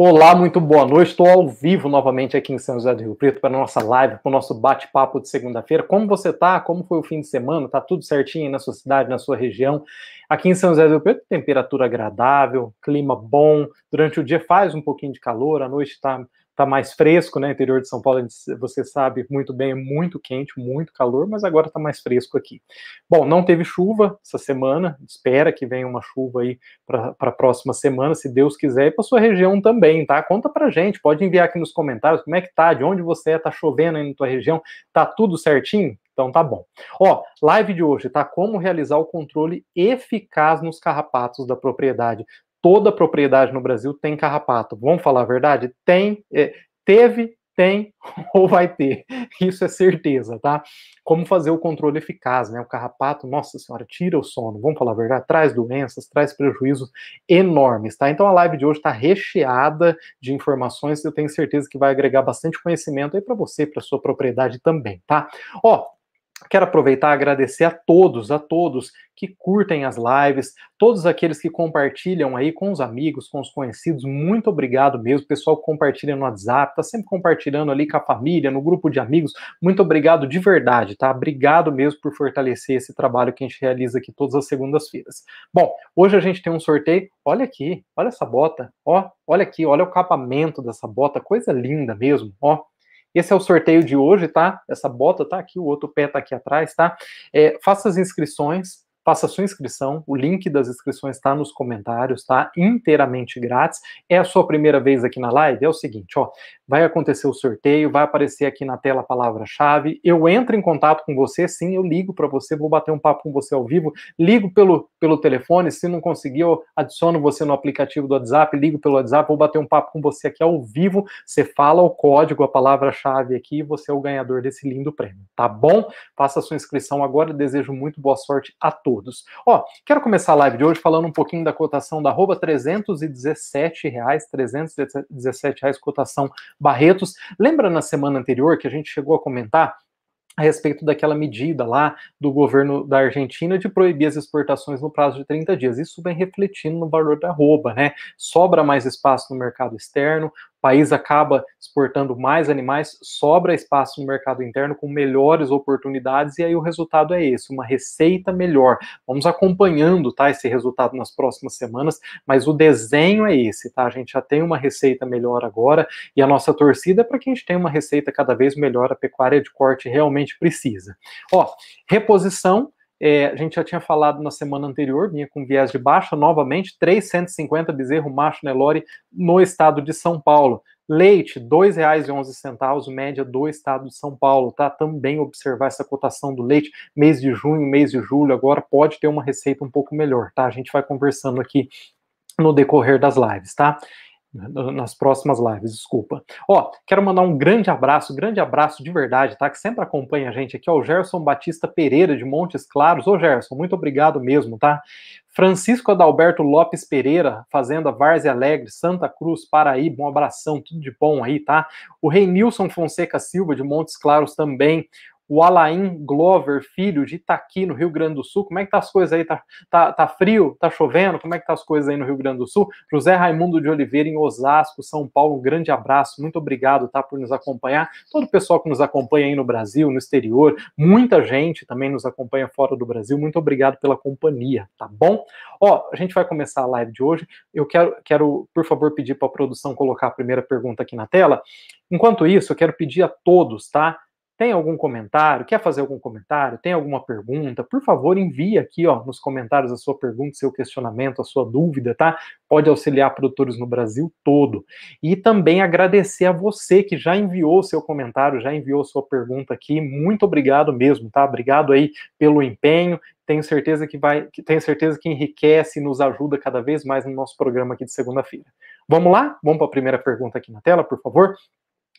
Olá, muito boa noite. Estou ao vivo novamente aqui em São José do Rio Preto para a nossa live, para o nosso bate-papo de segunda-feira. Como você está? Como foi o fim de semana? Tá tudo certinho aí na sua cidade, na sua região? Aqui em São José do Rio Preto, temperatura agradável, clima bom. Durante o dia faz um pouquinho de calor, à noite está está mais fresco, né? Interior de São Paulo, você sabe muito bem, é muito quente, muito calor, mas agora está mais fresco aqui. Bom, não teve chuva essa semana, espera que venha uma chuva aí para a próxima semana, se Deus quiser, e para sua região também, tá? Conta para gente, pode enviar aqui nos comentários como é que tá, de onde você é, tá chovendo aí na tua região, tá tudo certinho? Então tá bom. Ó, live de hoje, tá? Como realizar o controle eficaz nos carrapatos da propriedade toda propriedade no Brasil tem carrapato. Vamos falar a verdade? Tem, é, teve, tem ou vai ter. Isso é certeza, tá? Como fazer o controle eficaz, né? O carrapato, nossa senhora, tira o sono, vamos falar a verdade, traz doenças, traz prejuízos enormes, tá? Então a live de hoje está recheada de informações, e eu tenho certeza que vai agregar bastante conhecimento aí para você, para sua propriedade também, tá? Ó, Quero aproveitar e agradecer a todos, a todos que curtem as lives, todos aqueles que compartilham aí com os amigos, com os conhecidos, muito obrigado mesmo. pessoal que compartilha no WhatsApp, tá sempre compartilhando ali com a família, no grupo de amigos, muito obrigado de verdade, tá? Obrigado mesmo por fortalecer esse trabalho que a gente realiza aqui todas as segundas-feiras. Bom, hoje a gente tem um sorteio, olha aqui, olha essa bota, ó, olha aqui, olha o capamento dessa bota, coisa linda mesmo, ó. Esse é o sorteio de hoje, tá? Essa bota tá aqui, o outro pé tá aqui atrás, tá? É, faça as inscrições, faça a sua inscrição. O link das inscrições está nos comentários, tá? Inteiramente grátis. É a sua primeira vez aqui na live? É o seguinte, ó vai acontecer o sorteio, vai aparecer aqui na tela a palavra-chave. Eu entro em contato com você, sim, eu ligo para você, vou bater um papo com você ao vivo, ligo pelo, pelo telefone, se não conseguir, eu adiciono você no aplicativo do WhatsApp, ligo pelo WhatsApp, vou bater um papo com você aqui ao vivo. Você fala o código, a palavra-chave aqui, e você é o ganhador desse lindo prêmio, tá bom? Faça a sua inscrição agora, desejo muito boa sorte a todos. Ó, quero começar a live de hoje falando um pouquinho da cotação da arroba, 317 reais, 317 reais cotação Barretos. Lembra na semana anterior que a gente chegou a comentar a respeito daquela medida lá do governo da Argentina de proibir as exportações no prazo de 30 dias. Isso vem refletindo no valor da rouba, né? Sobra mais espaço no mercado externo, país acaba exportando mais animais, sobra espaço no mercado interno com melhores oportunidades, e aí o resultado é esse, uma receita melhor. Vamos acompanhando tá, esse resultado nas próximas semanas, mas o desenho é esse, tá? A gente já tem uma receita melhor agora, e a nossa torcida é para que a gente tenha uma receita cada vez melhor, a pecuária de corte realmente precisa. Ó, reposição é, a gente já tinha falado na semana anterior, vinha com viés de baixa novamente, 350 bezerro macho Nelore no estado de São Paulo. Leite, R$ 2,11, média do estado de São Paulo, tá? Também observar essa cotação do leite, mês de junho, mês de julho, agora pode ter uma receita um pouco melhor, tá? A gente vai conversando aqui no decorrer das lives, tá? nas próximas lives, desculpa. Ó, quero mandar um grande abraço, grande abraço de verdade, tá? Que sempre acompanha a gente aqui, ó, o Gerson Batista Pereira de Montes Claros. Ô Gerson, muito obrigado mesmo, tá? Francisco Adalberto Lopes Pereira, Fazenda Várzea Alegre, Santa Cruz, Paraíba, um abração, tudo de bom aí, tá? O Reinilson Fonseca Silva de Montes Claros também o Alain Glover, filho de Itaqui, no Rio Grande do Sul. Como é que tá as coisas aí? Tá, tá, tá, frio? Tá chovendo? Como é que tá as coisas aí no Rio Grande do Sul? José Raimundo de Oliveira, em Osasco, São Paulo, um grande abraço, muito obrigado, tá, por nos acompanhar. Todo o pessoal que nos acompanha aí no Brasil, no exterior, muita gente também nos acompanha fora do Brasil, muito obrigado pela companhia, tá bom? Ó, a gente vai começar a live de hoje. Eu quero, quero por favor, pedir para a produção colocar a primeira pergunta aqui na tela. Enquanto isso, eu quero pedir a todos, tá? Tem algum comentário? Quer fazer algum comentário? Tem alguma pergunta? Por favor, envie aqui ó, nos comentários a sua pergunta, seu questionamento, a sua dúvida, tá? Pode auxiliar produtores no Brasil todo. E também agradecer a você que já enviou seu comentário, já enviou sua pergunta aqui. Muito obrigado mesmo, tá? Obrigado aí pelo empenho. Tenho certeza que vai, tenho certeza que enriquece e nos ajuda cada vez mais no nosso programa aqui de segunda-feira. Vamos lá? Vamos para a primeira pergunta aqui na tela, por favor.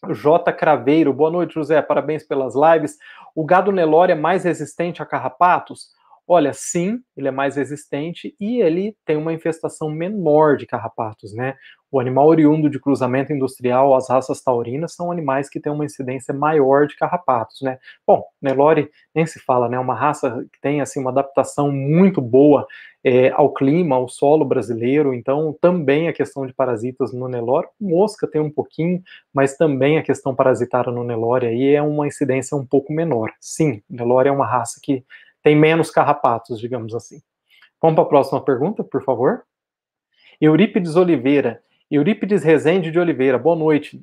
J. Craveiro, boa noite, José, parabéns pelas lives. O gado Nelore é mais resistente a carrapatos? Olha, sim, ele é mais resistente e ele tem uma infestação menor de carrapatos, né? O animal oriundo de cruzamento industrial, as raças taurinas, são animais que têm uma incidência maior de carrapatos, né? Bom, Nelore nem se fala, né? Uma raça que tem, assim, uma adaptação muito boa é, ao clima, ao solo brasileiro, então também a questão de parasitas no Nelore, mosca tem um pouquinho, mas também a questão parasitária no Nelore aí é uma incidência um pouco menor. Sim, Nelore é uma raça que tem menos carrapatos, digamos assim. Vamos para a próxima pergunta, por favor. Eurípides Oliveira. Eurípides Rezende de Oliveira, boa noite.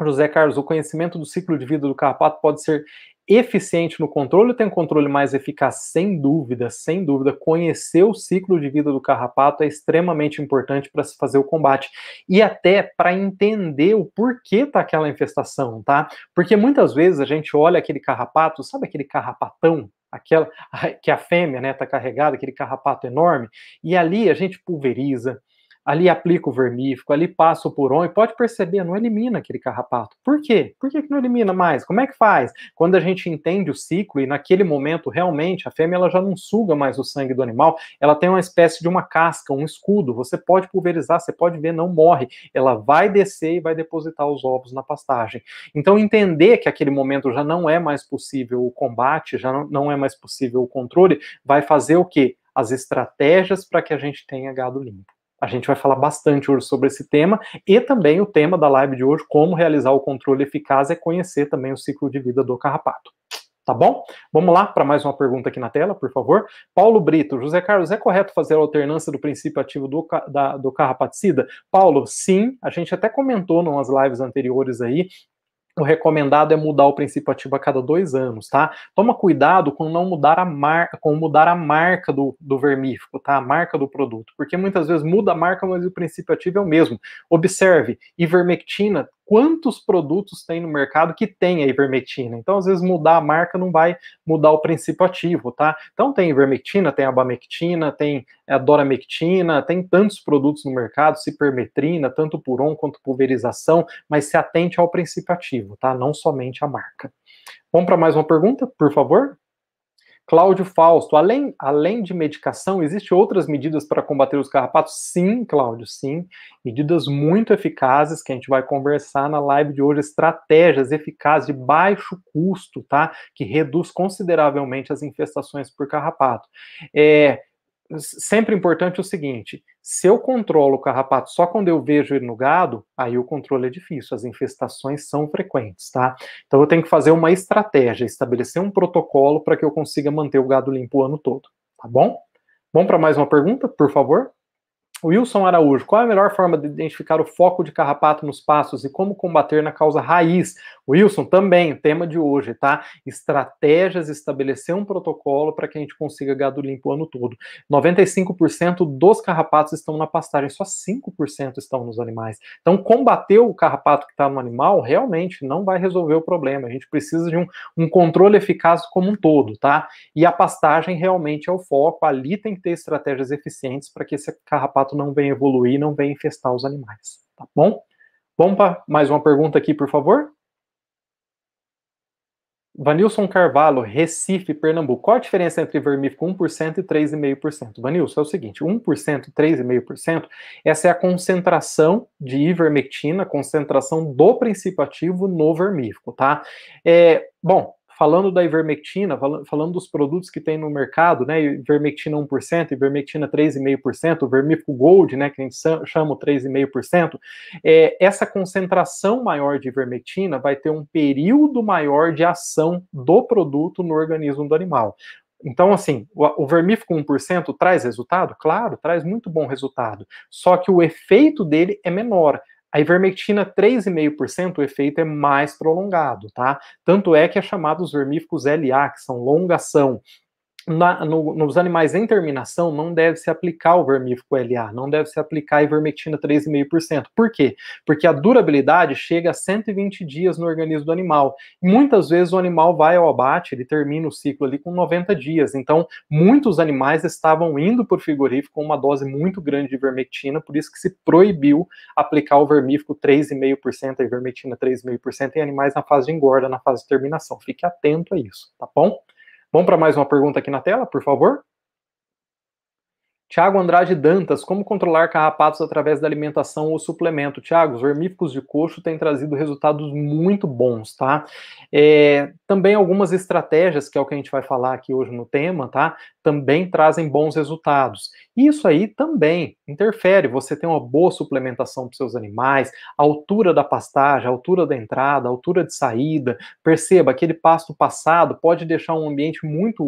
José Carlos, o conhecimento do ciclo de vida do carrapato pode ser eficiente no controle ou tem um controle mais eficaz? Sem dúvida, sem dúvida. Conhecer o ciclo de vida do carrapato é extremamente importante para se fazer o combate e até para entender o porquê tá aquela infestação, tá? Porque muitas vezes a gente olha aquele carrapato, sabe aquele carrapatão aquela que a fêmea está né, tá carregada, aquele carrapato enorme, e ali a gente pulveriza, ali aplica o vermífico, ali passa o puron, e pode perceber, não elimina aquele carrapato. Por quê? Por que, que não elimina mais? Como é que faz? Quando a gente entende o ciclo, e naquele momento, realmente, a fêmea ela já não suga mais o sangue do animal, ela tem uma espécie de uma casca, um escudo, você pode pulverizar, você pode ver, não morre. Ela vai descer e vai depositar os ovos na pastagem. Então, entender que aquele momento já não é mais possível o combate, já não é mais possível o controle, vai fazer o quê? As estratégias para que a gente tenha gado limpo. A gente vai falar bastante hoje sobre esse tema e também o tema da live de hoje, como realizar o controle eficaz, é conhecer também o ciclo de vida do carrapato. Tá bom? Vamos lá para mais uma pergunta aqui na tela, por favor. Paulo Brito, José Carlos, é correto fazer a alternância do princípio ativo do, da, do carrapaticida? Paulo, sim, a gente até comentou em umas lives anteriores aí o recomendado é mudar o princípio ativo a cada dois anos, tá? Toma cuidado com não mudar a marca, com mudar a marca do, do vermífugo, tá? A marca do produto, porque muitas vezes muda a marca, mas o princípio ativo é o mesmo. Observe, ivermectina quantos produtos tem no mercado que tem a ivermectina. Então, às vezes, mudar a marca não vai mudar o princípio ativo, tá? Então, tem ivermectina, tem abamectina, tem a é, doramectina, tem tantos produtos no mercado, cipermetrina, tanto por on quanto pulverização, mas se atente ao princípio ativo, tá? Não somente à marca. Vamos para mais uma pergunta, por favor? Cláudio Fausto, além, além de medicação, existem outras medidas para combater os carrapatos? Sim, Cláudio, sim. Medidas muito eficazes que a gente vai conversar na live de hoje, estratégias eficazes de baixo custo, tá? Que reduz consideravelmente as infestações por carrapato. É, sempre importante é o seguinte: se eu controlo o carrapato só quando eu vejo ele no gado, aí o controle é difícil, as infestações são frequentes, tá? Então eu tenho que fazer uma estratégia, estabelecer um protocolo para que eu consiga manter o gado limpo o ano todo, tá bom? Vamos para mais uma pergunta, por favor? Wilson Araújo, qual é a melhor forma de identificar o foco de carrapato nos passos e como combater na causa raiz? Wilson, também, tema de hoje, tá? Estratégias, estabelecer um protocolo para que a gente consiga gado limpo o ano todo. 95% dos carrapatos estão na pastagem, só 5% estão nos animais. Então, combater o carrapato que está no animal realmente não vai resolver o problema. A gente precisa de um, um controle eficaz como um todo, tá? E a pastagem realmente é o foco, ali tem que ter estratégias eficientes para que esse carrapato fato não vem evoluir, não vem infestar os animais, tá bom? Vamos para mais uma pergunta aqui, por favor. Vanilson Carvalho, Recife, Pernambuco. Qual a diferença entre vermífugo 1% e 3,5%? Vanilson, é o seguinte: 1%, 3,5%, essa é a concentração de ivermectina, concentração do princípio ativo no vermífugo, tá? É, bom, falando da ivermectina, falando dos produtos que tem no mercado, né, ivermectina 1%, ivermectina 3,5%, o vermífugo gold, né, que a gente chama o 3,5%, é, essa concentração maior de ivermectina vai ter um período maior de ação do produto no organismo do animal. Então, assim, o, o vermífugo 1% traz resultado? Claro, traz muito bom resultado. Só que o efeito dele é menor. A ivermectina 3,5%, o efeito é mais prolongado, tá? Tanto é que é chamado os vermíficos LA, que são longa ação, na, no, nos animais em terminação, não deve se aplicar o vermífugo LA, não deve se aplicar a ivermectina 3,5%. Por quê? Porque a durabilidade chega a 120 dias no organismo do animal. Muitas vezes o animal vai ao abate, ele termina o ciclo ali com 90 dias. Então, muitos animais estavam indo por frigorífico com uma dose muito grande de ivermectina, por isso que se proibiu aplicar o vermífugo 3,5%, a ivermectina 3,5% em animais na fase de engorda, na fase de terminação. Fique atento a isso, tá bom? Vamos para mais uma pergunta aqui na tela, por favor. Tiago Andrade Dantas, como controlar carrapatos através da alimentação ou suplemento? Tiago, os vermíficos de coxo têm trazido resultados muito bons, tá? É, também algumas estratégias, que é o que a gente vai falar aqui hoje no tema, tá? Também trazem bons resultados. Isso aí também interfere. Você tem uma boa suplementação para seus animais, a altura da pastagem, a altura da entrada, a altura de saída. Perceba, aquele pasto passado pode deixar um ambiente muito,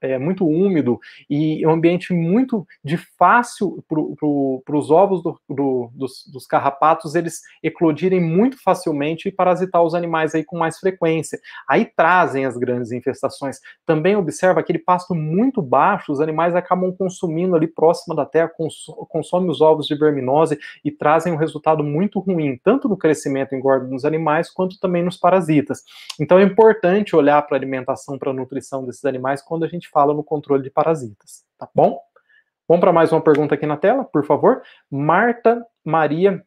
é, muito úmido e um ambiente muito de fácil para os ovos do, do, dos, dos, carrapatos eles eclodirem muito facilmente e parasitar os animais aí com mais frequência. Aí trazem as grandes infestações. Também observa aquele pasto muito baixo, os animais acabam consumindo ali próximo da terra, cons, consomem os ovos de verminose e trazem um resultado muito ruim, tanto no crescimento e engorda dos animais quanto também nos parasitas. Então é importante olhar para a alimentação, para a nutrição desses animais quando a gente fala no controle de parasitas, tá bom? Vamos para mais uma pergunta aqui na tela, por favor. Marta Maria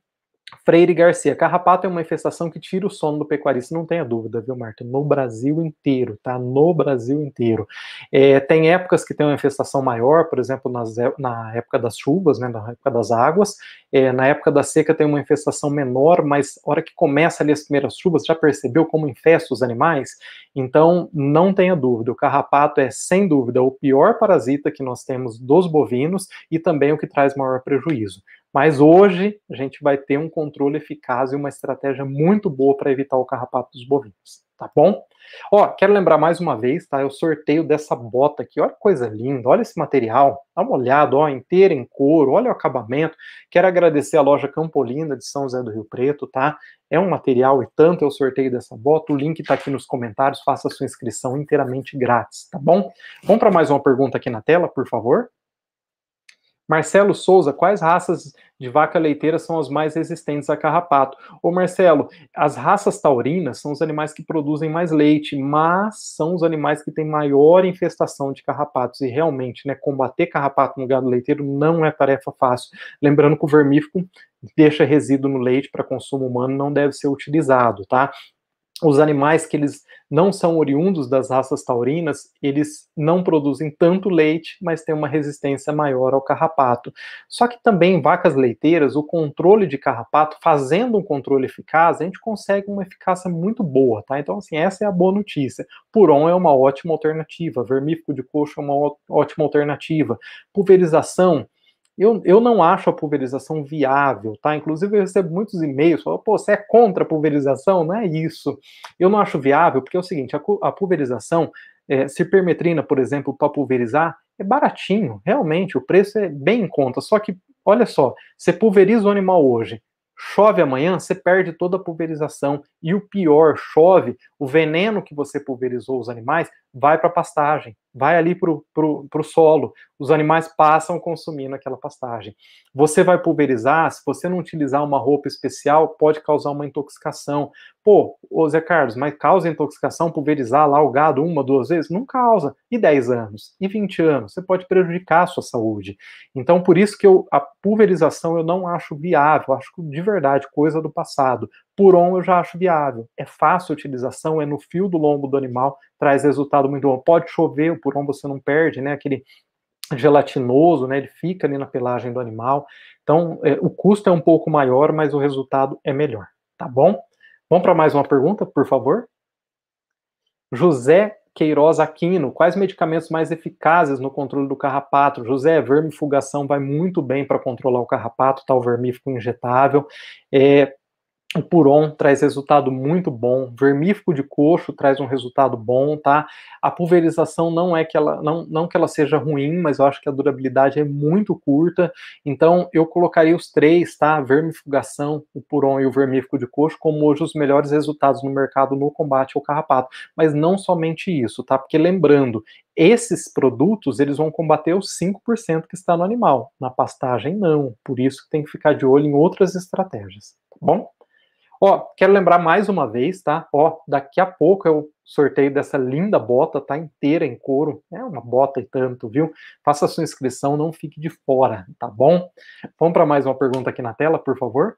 Freire Garcia, carrapato é uma infestação que tira o sono do pecuarista, não tenha dúvida, viu, Marta? No Brasil inteiro, tá? No Brasil inteiro. É, tem épocas que tem uma infestação maior, por exemplo, nas, é, na época das chuvas, né, na época das águas. É, na época da seca tem uma infestação menor, mas hora que começa ali as primeiras chuvas, já percebeu como infesta os animais? Então, não tenha dúvida, o carrapato é, sem dúvida, o pior parasita que nós temos dos bovinos e também o que traz maior prejuízo. Mas hoje a gente vai ter um controle eficaz e uma estratégia muito boa para evitar o carrapato dos bovinos, tá bom? Ó, quero lembrar mais uma vez, tá? O sorteio dessa bota aqui, olha que coisa linda, olha esse material, dá uma olhada, ó, inteira em couro, olha o acabamento. Quero agradecer a loja Campolinda de São José do Rio Preto, tá? É um material e tanto eu sorteio dessa bota, o link tá aqui nos comentários, faça a sua inscrição inteiramente grátis, tá bom? Vamos para mais uma pergunta aqui na tela, por favor. Marcelo Souza, quais raças de vaca leiteira são as mais resistentes a carrapato? Ô Marcelo, as raças taurinas são os animais que produzem mais leite, mas são os animais que têm maior infestação de carrapatos. E realmente, né, combater carrapato no gado leiteiro não é tarefa fácil. Lembrando que o vermífugo deixa resíduo no leite para consumo humano, não deve ser utilizado, tá? os animais que eles não são oriundos das raças taurinas, eles não produzem tanto leite, mas têm uma resistência maior ao carrapato. Só que também vacas leiteiras, o controle de carrapato, fazendo um controle eficaz, a gente consegue uma eficácia muito boa, tá? Então, assim, essa é a boa notícia. Puron é uma ótima alternativa, vermífugo de coxo é uma ótima alternativa. Pulverização eu, eu não acho a pulverização viável, tá? Inclusive, eu recebo muitos e-mails falando, pô, você é contra a pulverização? Não é isso. Eu não acho viável, porque é o seguinte: a, a pulverização, é, eh, cipermetrina, por exemplo, para pulverizar, é baratinho, realmente, o preço é bem em conta. Só que, olha só, você pulveriza o animal hoje, chove amanhã, você perde toda a pulverização. E o pior, chove, o veneno que você pulverizou os animais vai para a pastagem vai ali para o solo, os animais passam consumindo aquela pastagem. Você vai pulverizar, se você não utilizar uma roupa especial, pode causar uma intoxicação. Pô, ô Zé Carlos, mas causa intoxicação pulverizar lá o gado uma, duas vezes? Não causa. E 10 anos? E 20 anos? Você pode prejudicar a sua saúde. Então, por isso que eu, a pulverização eu não acho viável, acho de verdade coisa do passado. Por on eu já acho viável. É fácil a utilização, é no fio do lombo do animal, traz resultado muito bom. Pode chover, o por on você não perde, né? Aquele gelatinoso, né? Ele fica ali na pelagem do animal. Então, é, o custo é um pouco maior, mas o resultado é melhor, tá bom? Vamos para mais uma pergunta, por favor? José Queiroz Aquino, quais medicamentos mais eficazes no controle do carrapato? José, vermifugação vai muito bem para controlar o carrapato, tal vermífugo injetável. É, o Puron traz resultado muito bom, vermífugo de coxo traz um resultado bom, tá? A pulverização não é que ela não, não que ela seja ruim, mas eu acho que a durabilidade é muito curta. Então eu colocaria os três, tá? Vermifugação, o Puron e o vermífugo de coxo como hoje os melhores resultados no mercado no combate ao carrapato. Mas não somente isso, tá? Porque lembrando, esses produtos eles vão combater os 5% que está no animal. Na pastagem não, por isso que tem que ficar de olho em outras estratégias, tá bom? Ó, quero lembrar mais uma vez, tá? Ó, daqui a pouco eu sorteio dessa linda bota, tá inteira em couro. É uma bota e tanto, viu? Faça sua inscrição, não fique de fora, tá bom? Vamos para mais uma pergunta aqui na tela, por favor.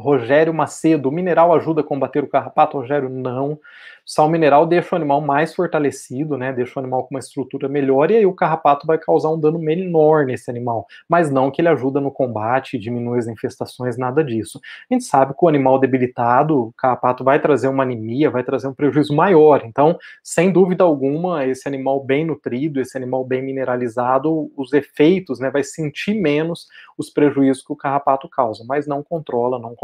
Rogério Macedo, mineral ajuda a combater o carrapato? Rogério, não. Sal mineral deixa o animal mais fortalecido, né? Deixa o animal com uma estrutura melhor e aí o carrapato vai causar um dano menor nesse animal. Mas não que ele ajuda no combate, diminui as infestações, nada disso. A gente sabe que o animal debilitado, o carrapato vai trazer uma anemia, vai trazer um prejuízo maior. Então, sem dúvida alguma, esse animal bem nutrido, esse animal bem mineralizado, os efeitos, né? Vai sentir menos os prejuízos que o carrapato causa, mas não controla, não controla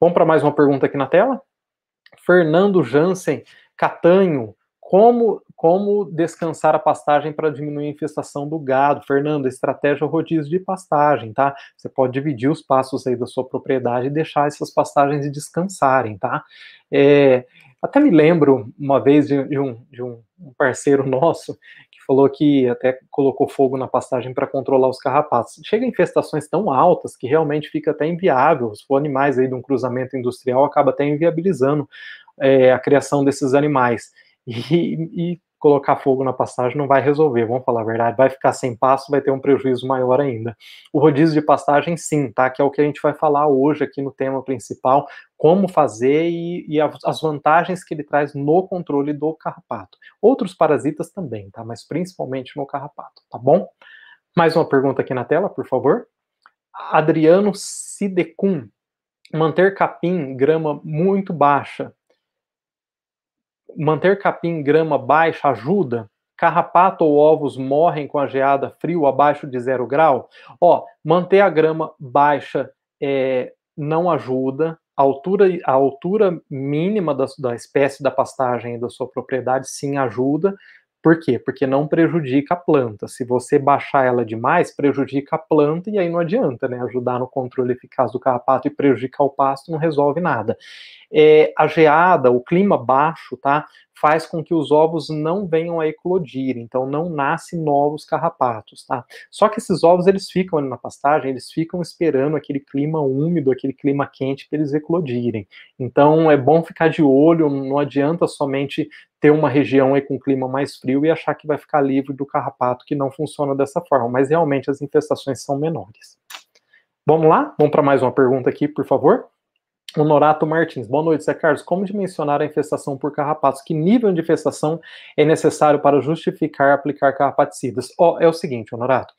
Vamos para mais uma pergunta aqui na tela? Fernando Jansen, Catanho, como, como descansar a pastagem para diminuir a infestação do gado? Fernando, estratégia é rodízio de pastagem, tá? Você pode dividir os passos aí da sua propriedade e deixar essas pastagens descansarem, tá? É, até me lembro uma vez de, de, um, de um parceiro nosso que falou que até colocou fogo na pastagem para controlar os carrapatos. Chega infestações tão altas que realmente fica até inviável. Se for animais aí de um cruzamento industrial, acaba até inviabilizando é, a criação desses animais. E, e colocar fogo na pastagem não vai resolver, vamos falar a verdade, vai ficar sem pasto, vai ter um prejuízo maior ainda. O rodízio de pastagem, sim, tá? Que é o que a gente vai falar hoje aqui no tema principal, como fazer e, e as vantagens que ele traz no controle do carrapato. Outros parasitas também, tá? Mas principalmente no carrapato, tá bom? Mais uma pergunta aqui na tela, por favor. Adriano Sidecum. Manter capim, grama muito baixa, manter capim grama baixa ajuda? Carrapato ou ovos morrem com a geada frio abaixo de zero grau? Ó, manter a grama baixa é, não ajuda. A altura, a altura mínima da, da espécie da pastagem e da sua propriedade sim ajuda, por quê? Porque não prejudica a planta. Se você baixar ela demais, prejudica a planta e aí não adianta, né? Ajudar no controle eficaz do carrapato e prejudicar o pasto não resolve nada. É, a geada, o clima baixo, tá? faz com que os ovos não venham a eclodir, então não nascem novos carrapatos, tá? Só que esses ovos eles ficam ali na pastagem, eles ficam esperando aquele clima úmido, aquele clima quente para eles eclodirem. Então é bom ficar de olho, não adianta somente ter uma região aí com clima mais frio e achar que vai ficar livre do carrapato, que não funciona dessa forma, mas realmente as infestações são menores. Vamos lá? Vamos para mais uma pergunta aqui, por favor. Honorato Martins, boa noite, Zé Carlos. Como dimensionar a infestação por carrapatos? Que nível de infestação é necessário para justificar aplicar carrapaticidas? Oh, é o seguinte, Honorato,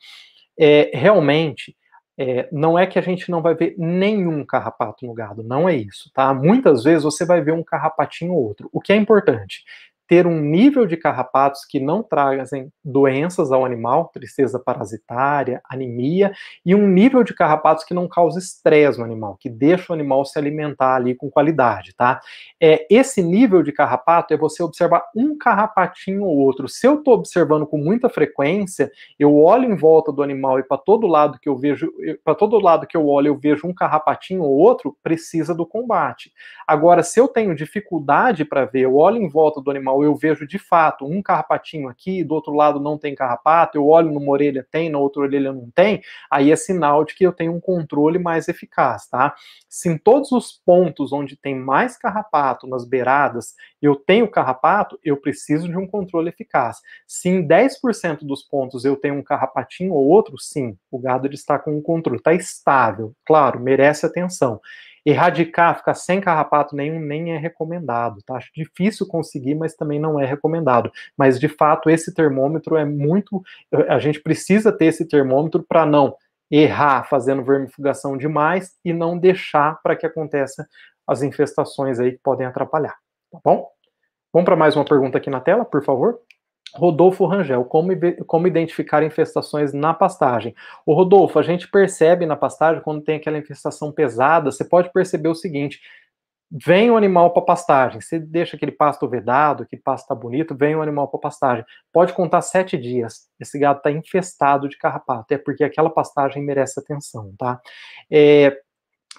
é, realmente é, não é que a gente não vai ver nenhum carrapato no gado, não é isso, tá? Muitas vezes você vai ver um carrapatinho ou outro. O que é importante ter um nível de carrapatos que não trazem doenças ao animal, tristeza parasitária, anemia, e um nível de carrapatos que não causa estresse no animal, que deixa o animal se alimentar ali com qualidade, tá? É, esse nível de carrapato é você observar um carrapatinho ou outro. Se eu estou observando com muita frequência, eu olho em volta do animal e para todo lado que eu vejo, para todo lado que eu olho, eu vejo um carrapatinho ou outro, precisa do combate. Agora, se eu tenho dificuldade para ver, eu olho em volta do animal qual então, eu vejo de fato um carrapatinho aqui, do outro lado não tem carrapato, eu olho numa orelha tem, na outra orelha não tem, aí é sinal de que eu tenho um controle mais eficaz, tá? Se em todos os pontos onde tem mais carrapato, nas beiradas, eu tenho carrapato, eu preciso de um controle eficaz. Se em 10% dos pontos eu tenho um carrapatinho ou outro, sim, o gado está com um controle, está estável, claro, merece atenção. Erradicar, ficar sem carrapato nenhum, nem é recomendado, tá? Acho difícil conseguir, mas também não é recomendado. Mas, de fato, esse termômetro é muito. Eh, a gente precisa ter esse termômetro para não errar fazendo vermifugação demais e não deixar para que aconteça as infestações aí que podem atrapalhar, tá bom? Vamos para mais uma pergunta aqui na tela, por favor. Rodolfo Rangel, como, como identificar infestações na pastagem? O Rodolfo, a gente percebe na pastagem, quando tem aquela infestação pesada, você pode perceber o seguinte: vem o animal para pastagem, você deixa aquele pasto vedado, que pasto tá bonito, vem o animal para pastagem. Pode contar sete dias, esse gado está infestado de carrapato, é porque aquela pastagem merece atenção, tá? É,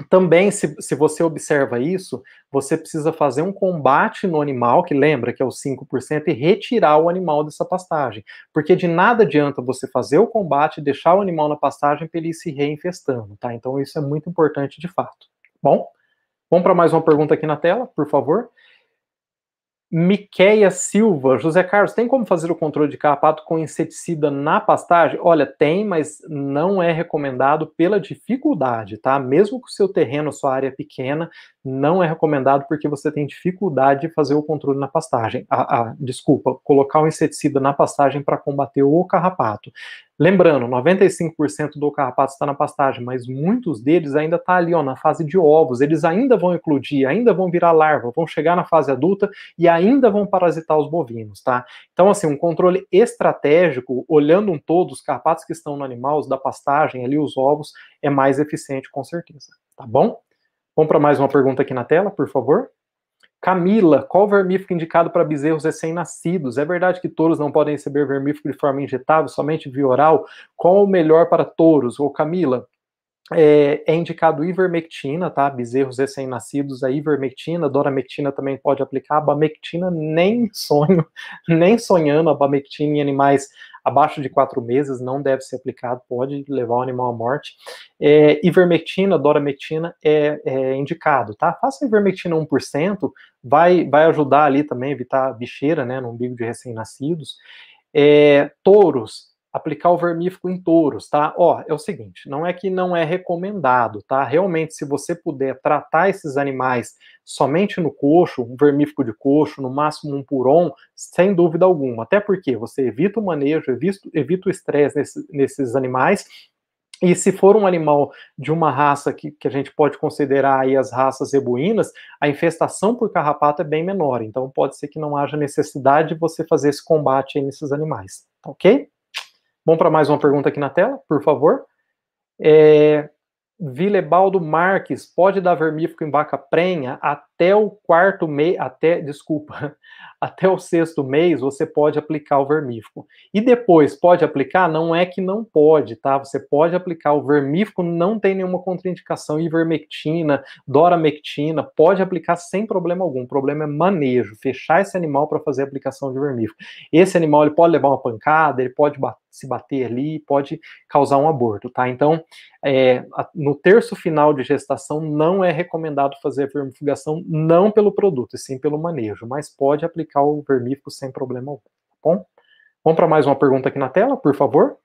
também, se, se você observa isso, você precisa fazer um combate no animal, que lembra que é os 5%, e retirar o animal dessa pastagem. Porque de nada adianta você fazer o combate, deixar o animal na pastagem para ele ir se reinfestando, tá? Então isso é muito importante de fato. Bom, vamos para mais uma pergunta aqui na tela, por favor. Miqueia Silva, José Carlos, tem como fazer o controle de carrapato com inseticida na pastagem? Olha, tem, mas não é recomendado pela dificuldade, tá? Mesmo que o seu terreno, sua área pequena, não é recomendado porque você tem dificuldade de fazer o controle na pastagem. Ah, desculpa, colocar o inseticida na pastagem para combater o carrapato. Lembrando, 95% do carrapato está na pastagem, mas muitos deles ainda estão tá ali ó, na fase de ovos, eles ainda vão eclodir, ainda vão virar larva, vão chegar na fase adulta e ainda vão parasitar os bovinos, tá? Então, assim, um controle estratégico, olhando um todo, os carrapatos que estão no animal, os da pastagem, ali os ovos, é mais eficiente com certeza, tá bom? Vamos para mais uma pergunta aqui na tela, por favor. Camila, qual vermífugo indicado para bezerros recém-nascidos? É verdade que touros não podem receber vermífugo de forma injetável, somente via oral? Qual o melhor para touros? Ô, Camila, é, é, indicado ivermectina, tá? Bezerros recém-nascidos, a é ivermectina, doramectina também pode aplicar, abamectina bamectina nem sonho, nem sonhando, a bamectina em animais abaixo de quatro meses não deve ser aplicado, pode levar o animal à morte. É, ivermectina, dorametina é, é, indicado, tá? Faça ivermectina 1%, vai, vai ajudar ali também a evitar bicheira, né, no umbigo de recém-nascidos. É, touros, aplicar o vermífugo em touros, tá? Ó, é o seguinte, não é que não é recomendado, tá? Realmente, se você puder tratar esses animais somente no coxo, um vermífugo de coxo, no máximo um puron, sem dúvida alguma. Até porque você evita o manejo, evita, evita o estresse nesse, nesses animais e se for um animal de uma raça que, que a gente pode considerar aí as raças zebuínas, a infestação por carrapato é bem menor. Então pode ser que não haja necessidade de você fazer esse combate nesses animais, tá ok? Vamos para mais uma pergunta aqui na tela, por favor. É, Vilebaldo Marques pode dar vermífugo em vaca prenha até o quarto mês, até, desculpa, até o sexto mês você pode aplicar o vermífugo. E depois pode aplicar? Não é que não pode, tá? Você pode aplicar o vermífugo, não tem nenhuma contraindicação, ivermectina, doramectina, pode aplicar sem problema algum. O problema é manejo, fechar esse animal para fazer a aplicação de vermífugo. Esse animal ele pode levar uma pancada, ele pode bater se bater ali pode causar um aborto, tá? Então, é, no terço final de gestação, não é recomendado fazer a vermifugação, não pelo produto, e sim pelo manejo, mas pode aplicar o vermífugo sem problema algum, tá bom? Vamos para mais uma pergunta aqui na tela, por favor.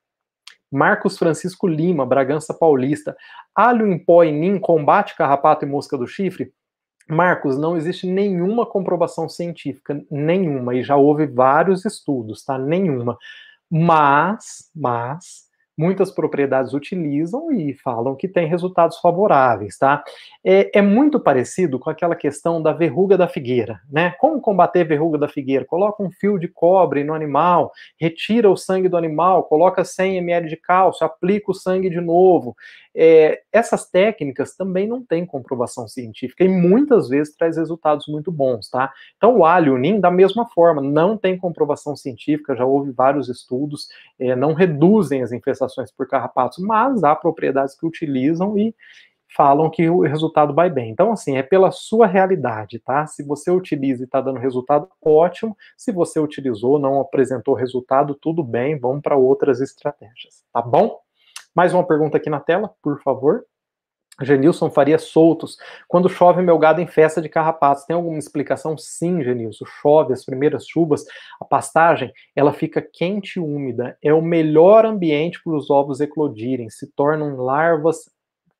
Marcos Francisco Lima, Bragança Paulista. Alho em pó e nim combate carrapato e mosca do chifre? Marcos, não existe nenhuma comprovação científica, nenhuma, e já houve vários estudos, tá? Nenhuma mas, mas muitas propriedades utilizam e falam que tem resultados favoráveis, tá? É, é, muito parecido com aquela questão da verruga da figueira, né? Como combater verruga da figueira? Coloca um fio de cobre no animal, retira o sangue do animal, coloca 100 ml de cálcio, aplica o sangue de novo é, essas técnicas também não têm comprovação científica e muitas vezes traz resultados muito bons, tá? Então o alho, o nim, da mesma forma, não tem comprovação científica, já houve vários estudos, é, não reduzem as infestações por carrapatos, mas há propriedades que utilizam e falam que o resultado vai bem. Então, assim, é pela sua realidade, tá? Se você utiliza e está dando resultado, ótimo. Se você utilizou, não apresentou resultado, tudo bem, vamos para outras estratégias, tá bom? Mais uma pergunta aqui na tela, por favor. Genilson Faria Soltos. Quando chove, meu gado festa de carrapatos. Tem alguma explicação? Sim, Genilson. Chove, as primeiras chuvas, a pastagem, ela fica quente e úmida. É o melhor ambiente para os ovos eclodirem. Se tornam larvas,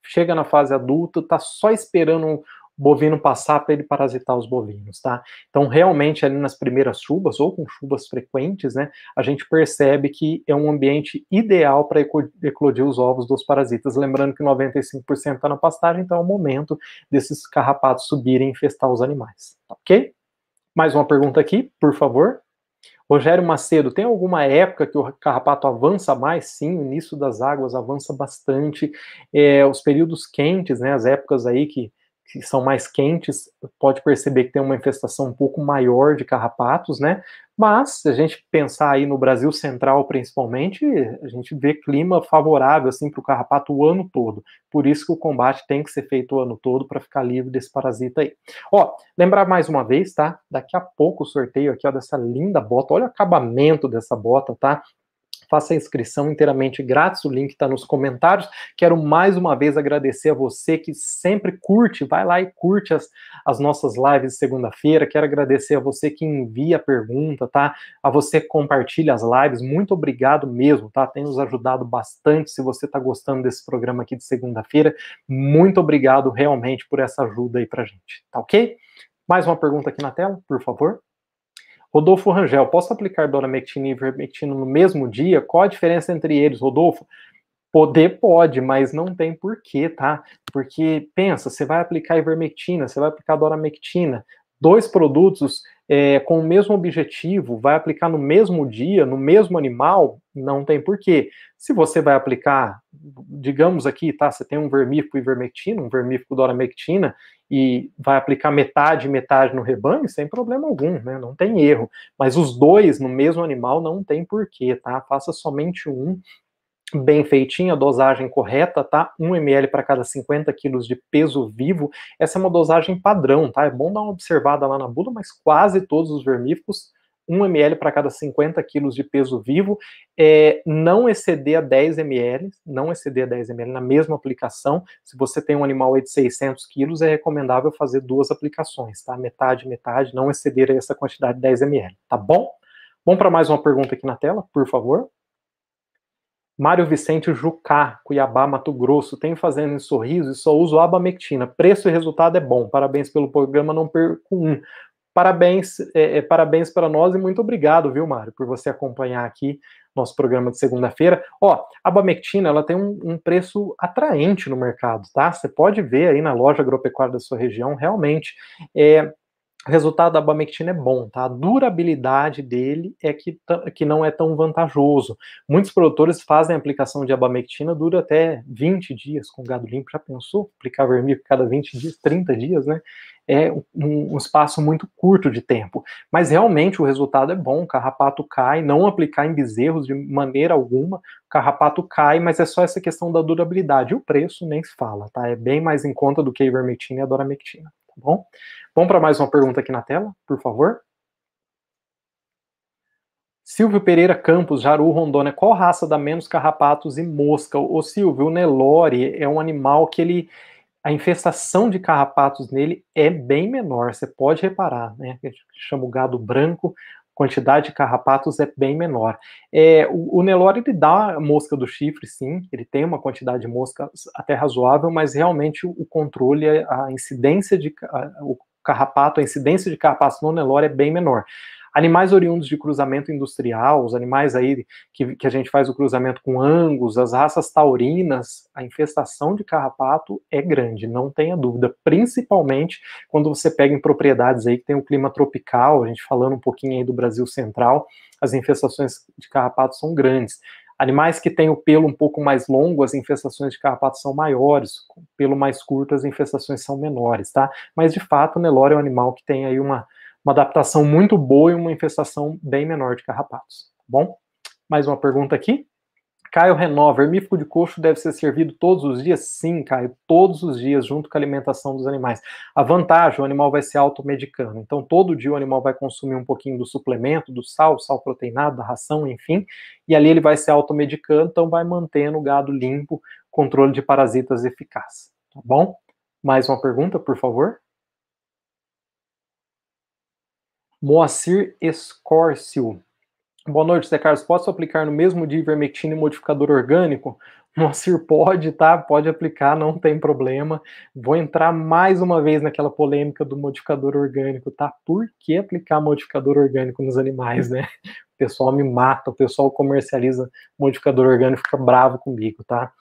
chega na fase adulta, tá só esperando bovino passar para ele parasitar os bovinos, tá? Então, realmente, ali nas primeiras chuvas, ou com chuvas frequentes, né, a gente percebe que é um ambiente ideal para eclodir os ovos dos parasitas. Lembrando que 95% está na pastagem, então é o momento desses carrapatos subirem e infestar os animais, tá ok? Mais uma pergunta aqui, por favor. Rogério Macedo, tem alguma época que o carrapato avança mais? Sim, o início das águas avança bastante. É, os períodos quentes, né, as épocas aí que que são mais quentes, pode perceber que tem uma infestação um pouco maior de carrapatos, né? Mas, se a gente pensar aí no Brasil Central, principalmente, a gente vê clima favorável, assim, para o carrapato o ano todo. Por isso que o combate tem que ser feito o ano todo para ficar livre desse parasita aí. Ó, lembrar mais uma vez, tá? Daqui a pouco o sorteio aqui, ó, dessa linda bota. Olha o acabamento dessa bota, tá? faça a inscrição inteiramente grátis, o link está nos comentários. Quero mais uma vez agradecer a você que sempre curte, vai lá e curte as, as nossas lives de segunda-feira. Quero agradecer a você que envia pergunta, tá? A você que compartilha as lives. Muito obrigado mesmo, tá? Tem nos ajudado bastante. Se você está gostando desse programa aqui de segunda-feira, muito obrigado realmente por essa ajuda aí pra gente, tá ok? Mais uma pergunta aqui na tela, por favor. Rodolfo Rangel, posso aplicar doramectina e ivermectina no mesmo dia? Qual a diferença entre eles, Rodolfo? Poder pode, mas não tem porquê, tá? Porque pensa, você vai aplicar ivermectina, você vai aplicar doramectina, dois produtos é, com o mesmo objetivo, vai aplicar no mesmo dia, no mesmo animal, não tem porquê. Se você vai aplicar, digamos aqui, tá? Você tem um vermífugo ivermectina, um vermífugo doramectina, e vai aplicar metade metade no rebanho, sem problema algum, né? Não tem erro. Mas os dois no mesmo animal não tem porquê, tá? Faça somente um bem feitinha, dosagem correta, tá? 1 ml para cada 50 quilos de peso vivo. Essa é uma dosagem padrão, tá? É bom dar uma observada lá na bula, mas quase todos os vermífugos 1 ml para cada 50 quilos de peso vivo, é, não exceder a 10 ml, não exceder a 10 ml na mesma aplicação. Se você tem um animal de 600 quilos, é recomendável fazer duas aplicações, tá? Metade, metade, não exceder essa quantidade de 10 ml, tá bom? Vamos para mais uma pergunta aqui na tela, por favor. Mário Vicente Jucá, Cuiabá, Mato Grosso. Tenho fazendo em sorriso e só uso abamectina. Preço e resultado é bom. Parabéns pelo programa Não Perco Um. Parabéns, é, é, parabéns para nós e muito obrigado, viu, Mário, por você acompanhar aqui nosso programa de segunda-feira. Ó, a Bamectina, ela tem um, um, preço atraente no mercado, tá? Você pode ver aí na loja agropecuária da sua região, realmente. É, o resultado da abamectina é bom, tá? A durabilidade dele é que, que não é tão vantajoso. Muitos produtores fazem a aplicação de abamectina, dura até 20 dias com gado limpo. Já pensou? Aplicar vermífugo cada 20 dias, 30 dias, né? É um, um, espaço muito curto de tempo. Mas realmente o resultado é bom, o carrapato cai, não aplicar em bezerros de maneira alguma, o carrapato cai, mas é só essa questão da durabilidade. E o preço nem se fala, tá? É bem mais em conta do que a ivermectina e a doramectina tá bom? Vamos para mais uma pergunta aqui na tela, por favor. Silvio Pereira Campos, Jaru, Rondônia, qual raça dá menos carrapatos e mosca? O Silvio, o Nelore é um animal que ele a infestação de carrapatos nele é bem menor, você pode reparar, né? A gente chama o gado branco, quantidade de carrapatos é bem menor. É, o, o Nelore ele dá mosca do chifre, sim, ele tem uma quantidade de mosca até razoável, mas realmente o, o controle, a incidência de a, o carrapato, a incidência de carrapatos no Nelore é bem menor. Animais oriundos de cruzamento industrial, os animais aí que, que a gente faz o cruzamento com angus, as raças taurinas, a infestação de carrapato é grande, não tenha dúvida, principalmente quando você pega em propriedades aí que tem o um clima tropical, a gente falando um pouquinho aí do Brasil Central, as infestações de carrapato são grandes. Animais que têm o pelo um pouco mais longo, as infestações de carrapato são maiores, pelo mais curto, as infestações são menores, tá? Mas de fato, o Nelore é um animal que tem aí uma uma adaptação muito boa e uma infestação bem menor de carrapatos. Tá bom? Mais uma pergunta aqui. Caio renova, vermífugo de coxo deve ser servido todos os dias? Sim, Caio, todos os dias, junto com a alimentação dos animais. A vantagem, o animal vai se automedicando. Então, todo dia o animal vai consumir um pouquinho do suplemento, do sal, sal proteinado, da ração, enfim. E ali ele vai se automedicando, então vai mantendo o gado limpo, controle de parasitas eficaz. Tá bom? Mais uma pergunta, por favor. Moacir Escórcio. Boa noite, Zé Carlos. Posso aplicar no mesmo dia ivermectina e modificador orgânico? Moacir pode, tá? Pode aplicar, não tem problema. Vou entrar mais uma vez naquela polêmica do modificador orgânico, tá? Por que aplicar modificador orgânico nos animais, né? O pessoal me mata, o pessoal comercializa modificador orgânico, fica bravo comigo, tá?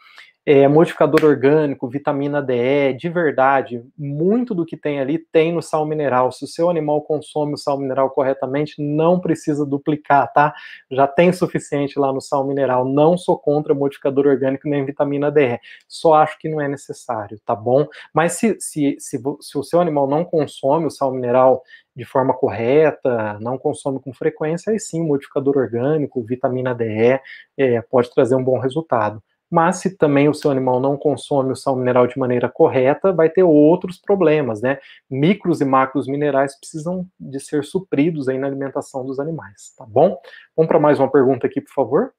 é, modificador orgânico, vitamina DE, de verdade, muito do que tem ali tem no sal mineral. Se o seu animal consome o sal mineral corretamente, não precisa duplicar, tá? Já tem suficiente lá no sal mineral. Não sou contra modificador orgânico nem vitamina DE, só acho que não é necessário, tá bom? Mas se, se, se, se o seu animal não consome o sal mineral de forma correta, não consome com frequência, aí sim, modificador orgânico, vitamina DE, é, pode trazer um bom resultado mas se também o seu animal não consome o sal mineral de maneira correta, vai ter outros problemas, né? Micros e macros minerais precisam de ser supridos aí na alimentação dos animais, tá bom? Vamos para mais uma pergunta aqui, por favor.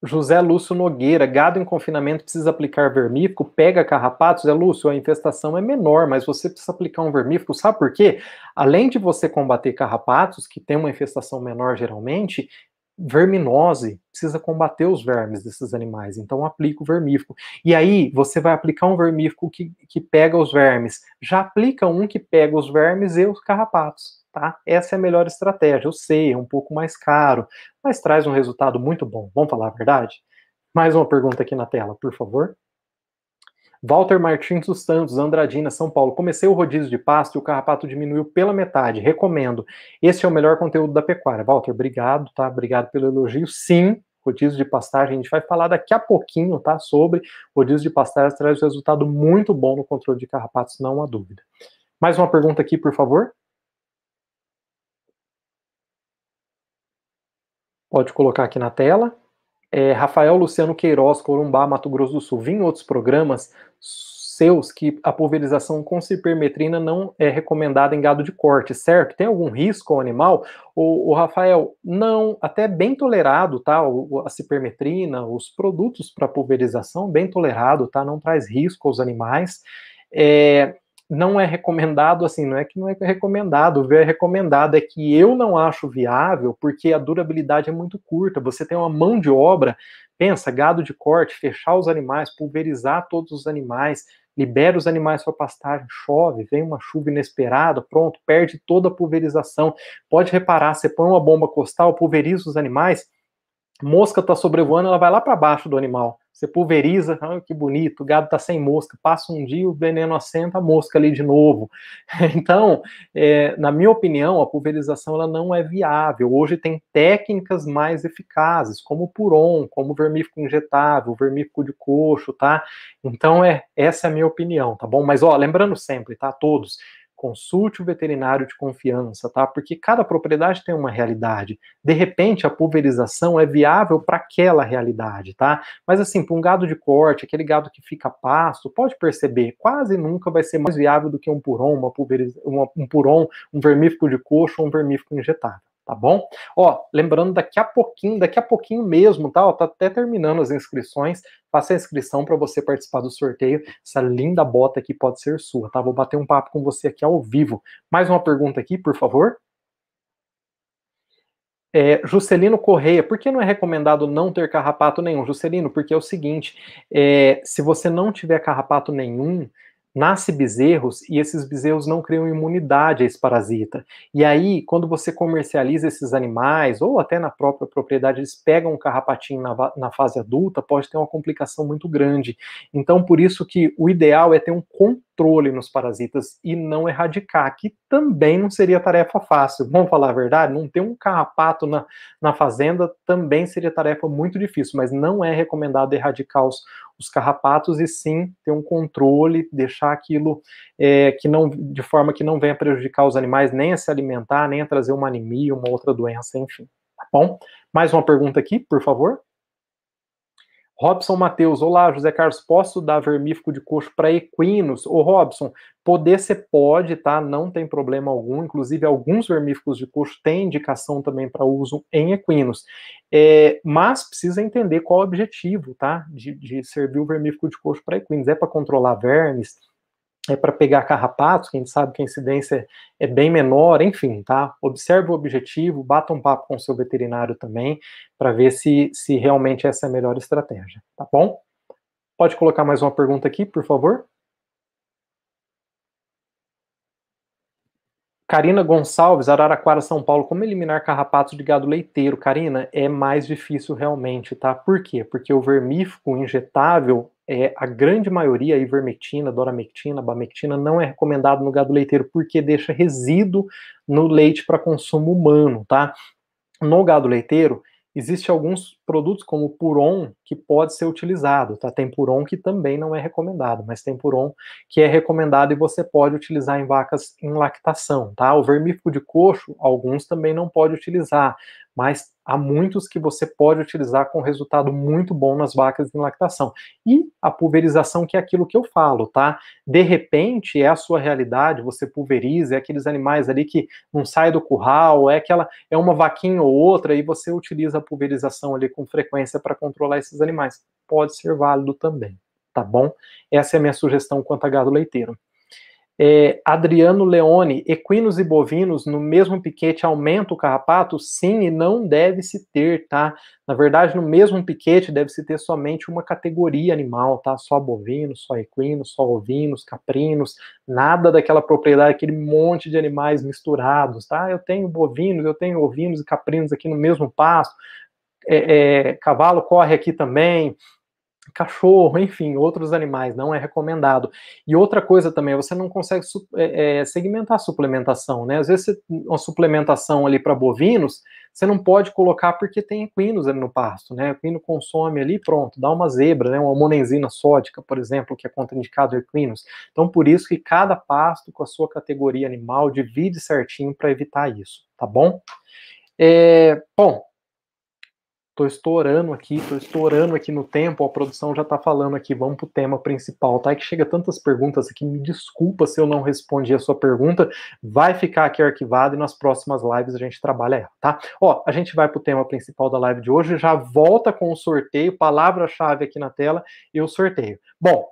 José Lúcio Nogueira, gado em confinamento precisa aplicar vermífugo, pega carrapatos. José Lúcio, a infestação é menor, mas você precisa aplicar um vermífugo, sabe por quê? Além de você combater carrapatos, que tem uma infestação menor geralmente, verminose, precisa combater os vermes desses animais, então aplica o vermífugo. E aí você vai aplicar um vermífugo que, que pega os vermes, já aplica um que pega os vermes e os carrapatos, tá? Essa é a melhor estratégia, eu sei, é um pouco mais caro, mas traz um resultado muito bom, vamos falar a verdade? Mais uma pergunta aqui na tela, por favor. Walter Martins dos Santos, Andradina, São Paulo. Comecei o rodízio de pasto e o carrapato diminuiu pela metade. Recomendo. Esse é o melhor conteúdo da pecuária. Walter, obrigado, tá? Obrigado pelo elogio. Sim, rodízio de pastagem, a gente vai falar daqui a pouquinho, tá? Sobre rodízio de pastagem traz um resultado muito bom no controle de carrapatos, não há dúvida. Mais uma pergunta aqui, por favor. Pode colocar aqui na tela é, Rafael Luciano Queiroz, Corumbá, Mato Grosso do Sul, vinha outros programas seus que a pulverização com cipermetrina não é recomendada em gado de corte, certo? Tem algum risco ao animal? O, o Rafael, não, até bem tolerado, tá? O, a cipermetrina, os produtos para pulverização, bem tolerado, tá? Não traz risco aos animais. É, não é recomendado, assim, não é que não é recomendado, o é recomendado, é que eu não acho viável, porque a durabilidade é muito curta, você tem uma mão de obra, pensa, gado de corte, fechar os animais, pulverizar todos os animais, libera os animais para pastagem, chove, vem uma chuva inesperada, pronto, perde toda a pulverização, pode reparar, você põe uma bomba costal, pulveriza os animais, mosca está sobrevoando, ela vai lá para baixo do animal, você pulveriza, ah, que bonito, o gado está sem mosca. Passa um dia, o veneno assenta, a mosca ali de novo. Então, é, na minha opinião, a pulverização ela não é viável. Hoje tem técnicas mais eficazes, como o puron, como o vermífugo injetável, o vermífugo de coxo, tá? Então, é essa é a minha opinião, tá bom? Mas, ó, lembrando sempre, tá? Todos, consulte o veterinário de confiança, tá? Porque cada propriedade tem uma realidade. De repente, a pulverização é viável para aquela realidade, tá? Mas assim, para um gado de corte, aquele gado que fica pasto, pode perceber, quase nunca vai ser mais viável do que um puron, uma pulveriz... um puron, um vermífugo de coxo ou um vermífugo injetável tá bom? Ó, lembrando daqui a pouquinho, daqui a pouquinho mesmo, tá? Ó, tá até terminando as inscrições. Faça a inscrição para você participar do sorteio. Essa linda bota aqui pode ser sua, tá? Vou bater um papo com você aqui ao vivo. Mais uma pergunta aqui, por favor. É, Juscelino Correia, por que não é recomendado não ter carrapato nenhum? Juscelino, porque é o seguinte: é, se você não tiver carrapato nenhum, nasce bezerros e esses bezerros não criam imunidade a esse parasita. E aí, quando você comercializa esses animais, ou até na própria propriedade, eles pegam um carrapatinho na, na fase adulta, pode ter uma complicação muito grande. Então, por isso que o ideal é ter um controle controle nos parasitas e não erradicar, que também não seria tarefa fácil. Vamos falar a verdade? Não ter um carrapato na, na fazenda também seria tarefa muito difícil, mas não é recomendado erradicar os, os carrapatos e sim ter um controle, deixar aquilo é, que não de forma que não venha prejudicar os animais, nem a se alimentar, nem a trazer uma anemia, uma outra doença, enfim. Tá bom? Mais uma pergunta aqui, por favor. Robson Matheus, olá, José Carlos, posso dar vermífugo de coxo para equinos? Ô, Robson, poder você pode, tá? Não tem problema algum. Inclusive, alguns vermífugos de coxo têm indicação também para uso em equinos. É, mas precisa entender qual o objetivo, tá? De, de servir o vermífugo de coxo para equinos. É para controlar vermes? é para pegar carrapatos, quem sabe que a incidência é bem menor, enfim, tá? Observe o objetivo, bata um papo com o seu veterinário também, para ver se, se realmente essa é a melhor estratégia, tá bom? Pode colocar mais uma pergunta aqui, por favor? Carina Gonçalves, Araraquara, São Paulo, como eliminar carrapatos de gado leiteiro? Carina, é mais difícil realmente, tá? Por quê? Porque o vermífugo injetável é, a grande maioria, ivermectina, doramectina, bamectina, não é recomendado no gado leiteiro porque deixa resíduo no leite para consumo humano, tá? No gado leiteiro, existe alguns produtos como o Puron que pode ser utilizado, tá? Tem Puron que também não é recomendado, mas tem Puron que é recomendado e você pode utilizar em vacas em lactação, tá? O vermífugo de coxo, alguns também não pode utilizar, mas há muitos que você pode utilizar com resultado muito bom nas vacas em lactação. E a pulverização, que é aquilo que eu falo, tá? De repente é a sua realidade, você pulveriza, é aqueles animais ali que não saem do curral, é aquela, é uma vaquinha ou outra, e você utiliza a pulverização ali com frequência para controlar esses animais. Pode ser válido também, tá bom? Essa é a minha sugestão quanto a gado leiteiro. É, Adriano Leone, equinos e bovinos no mesmo piquete aumenta o carrapato? Sim, e não deve se ter, tá? Na verdade, no mesmo piquete deve se ter somente uma categoria animal, tá? Só bovinos, só equinos, só ovinos, caprinos, nada daquela propriedade, aquele monte de animais misturados, tá? Eu tenho bovinos, eu tenho ovinos e caprinos aqui no mesmo pasto, é, é, cavalo corre aqui também, cachorro, enfim, outros animais, não é recomendado. E outra coisa também, você não consegue é, é, segmentar a suplementação, né? Às vezes uma suplementação ali para bovinos, você não pode colocar porque tem equinos ali no pasto, né? O equino consome ali, pronto, dá uma zebra, né? Uma monenzina sódica, por exemplo, que é contraindicado em equinos. Então, por isso que cada pasto com a sua categoria animal divide certinho para evitar isso, tá bom? É, bom, tô estourando aqui, tô estourando aqui no tempo, a produção já tá falando aqui, vamos pro tema principal, tá? É que chega tantas perguntas aqui, me desculpa se eu não respondi a sua pergunta, vai ficar aqui arquivado e nas próximas lives a gente trabalha ela, tá? Ó, a gente vai pro tema principal da live de hoje, já volta com o sorteio, palavra-chave aqui na tela e o sorteio. Bom,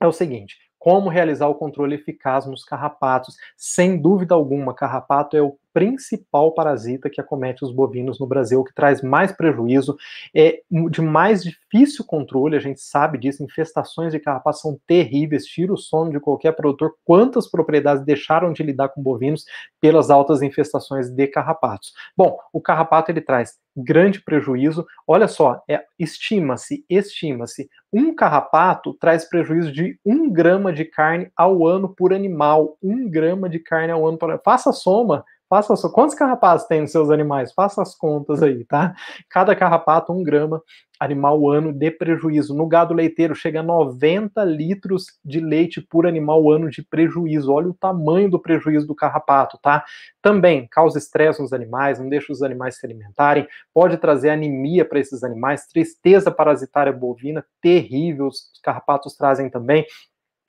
é o seguinte, como realizar o controle eficaz nos carrapatos. Sem dúvida alguma, carrapato é o principal parasita que acomete os bovinos no Brasil, que traz mais prejuízo, é de mais difícil controle, a gente sabe disso, infestações de carrapato são terríveis, tira o sono de qualquer produtor, quantas propriedades deixaram de lidar com bovinos pelas altas infestações de carrapatos. Bom, o carrapato ele traz grande prejuízo. Olha só, é, estima-se, estima-se, um carrapato traz prejuízo de um grama de carne ao ano por animal, um grama de carne ao ano. Por... Faça a soma, Faça só, quantos carrapatos tem nos seus animais? Faça as contas aí, tá? Cada carrapato, um grama animal ano de prejuízo. No gado leiteiro chega a 90 litros de leite por animal ano de prejuízo. Olha o tamanho do prejuízo do carrapato, tá? Também causa estresse nos animais, não deixa os animais se alimentarem, pode trazer anemia para esses animais, tristeza parasitária bovina, terrível. Os carrapatos trazem também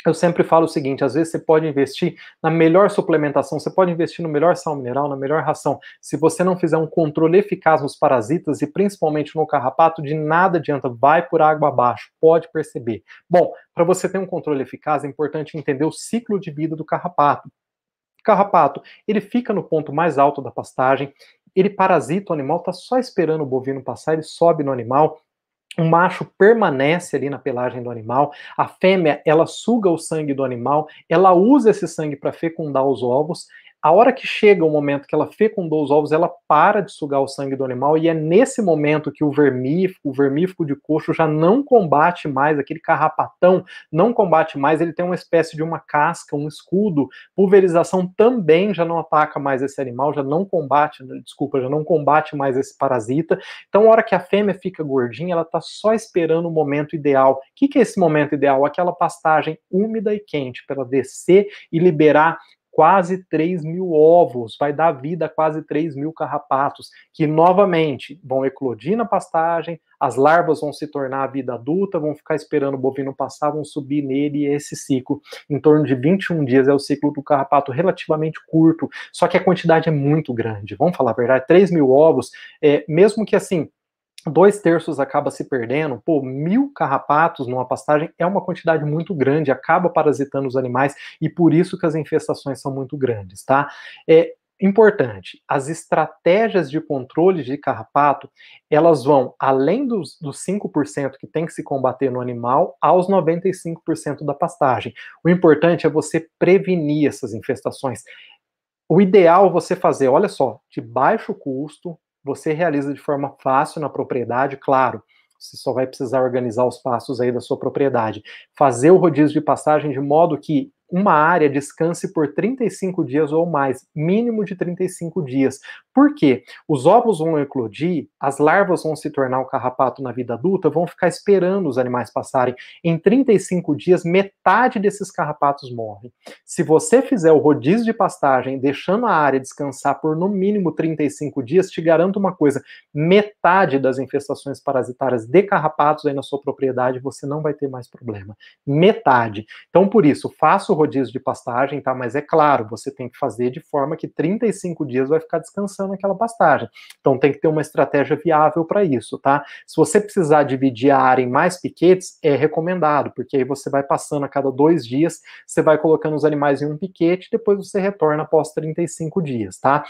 eu sempre falo o seguinte: às vezes você pode investir na melhor suplementação, você pode investir no melhor sal mineral, na melhor ração. Se você não fizer um controle eficaz nos parasitas e principalmente no carrapato, de nada adianta, vai por água abaixo, pode perceber. Bom, para você ter um controle eficaz, é importante entender o ciclo de vida do carrapato. O carrapato, ele fica no ponto mais alto da pastagem, ele parasita o animal, está só esperando o bovino passar, ele sobe no animal, um macho permanece ali na pelagem do animal, a fêmea ela suga o sangue do animal, ela usa esse sangue para fecundar os ovos, a hora que chega o momento que ela fecundou os ovos, ela para de sugar o sangue do animal e é nesse momento que o vermífugo, o vermífugo de coxo já não combate mais, aquele carrapatão não combate mais, ele tem uma espécie de uma casca, um escudo, pulverização também já não ataca mais esse animal, já não combate, desculpa, já não combate mais esse parasita. Então, a hora que a fêmea fica gordinha, ela está só esperando o momento ideal. O que, que é esse momento ideal? Aquela pastagem úmida e quente para ela descer e liberar quase 3 mil ovos, vai dar vida a quase 3 mil carrapatos, que novamente vão eclodir na pastagem, as larvas vão se tornar a vida adulta, vão ficar esperando o bovino passar, vão subir nele, e esse ciclo, em torno de 21 dias, é o ciclo do carrapato relativamente curto, só que a quantidade é muito grande, vamos falar a verdade, 3 mil ovos, é, mesmo que assim, dois terços acaba se perdendo, pô, mil carrapatos numa pastagem é uma quantidade muito grande, acaba parasitando os animais e por isso que as infestações são muito grandes, tá? É importante, as estratégias de controle de carrapato, elas vão além dos, dos 5% que tem que se combater no animal, aos 95% da pastagem. O importante é você prevenir essas infestações. O ideal é você fazer, olha só, de baixo custo, você realiza de forma fácil na propriedade, claro. Você só vai precisar organizar os passos aí da sua propriedade. Fazer o rodízio de passagem de modo que uma área descanse por 35 dias ou mais, mínimo de 35 dias. Por quê? Os ovos vão eclodir, as larvas vão se tornar um carrapato na vida adulta, vão ficar esperando os animais passarem. Em 35 dias, metade desses carrapatos morrem. Se você fizer o rodízio de pastagem, deixando a área descansar por no mínimo 35 dias, te garanto uma coisa: metade das infestações parasitárias de carrapatos aí na sua propriedade, você não vai ter mais problema. Metade. Então, por isso, faça o rodízio de pastagem, tá? Mas é claro, você tem que fazer de forma que 35 dias vai ficar descansando aquela pastagem. Então tem que ter uma estratégia viável para isso, tá? Se você precisar dividir a área em mais piquetes, é recomendado, porque aí você vai passando a cada dois dias, você vai colocando os animais em um piquete, depois você retorna após 35 dias, tá?